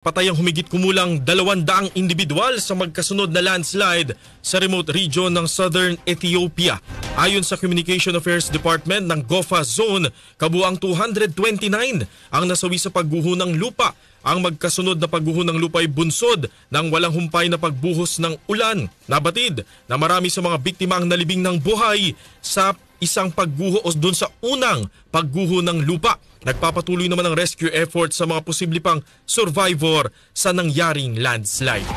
Patay ang humigit kumulang 200 individual sa magkasunod na landslide sa remote region ng Southern Ethiopia. Ayon sa Communication Affairs Department ng Gofa Zone, kabuang 229 ang nasawi sa pagguho ng lupa. Ang magkasunod na pagguho ng lupa ay bunsod ng walang humpay na pagbuhos ng ulan. Nabatid na marami sa mga biktima ang nalibing ng buhay sa isang pagguho o doon sa unang pagguho ng lupa. Nagpapatuloy naman ang rescue effort sa mga posibleng pang survivor sa nangyaring landslide.